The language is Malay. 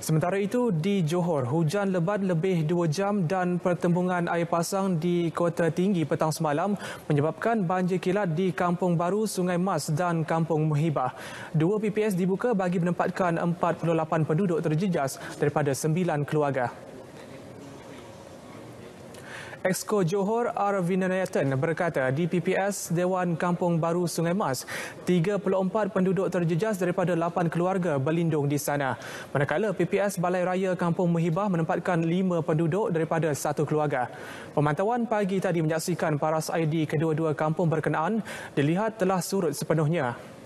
Sementara itu di Johor, hujan lebat lebih dua jam dan pertembungan air pasang di Kota Tinggi petang semalam menyebabkan banjir kilat di Kampung Baru, Sungai Mas dan Kampung Muhibah. Dua PPS dibuka bagi menempatkan 48 penduduk terjejas daripada sembilan keluarga. Exco Johor Arvin Nayatan berkata di PPS Dewan Kampung Baru Sungai Mas, 34 penduduk terjejas daripada 8 keluarga berlindung di sana. Manakala PPS Balai Raya Kampung Muhibah menempatkan 5 penduduk daripada satu keluarga. Pemantauan pagi tadi menyaksikan paras ID kedua-dua kampung berkenaan dilihat telah surut sepenuhnya.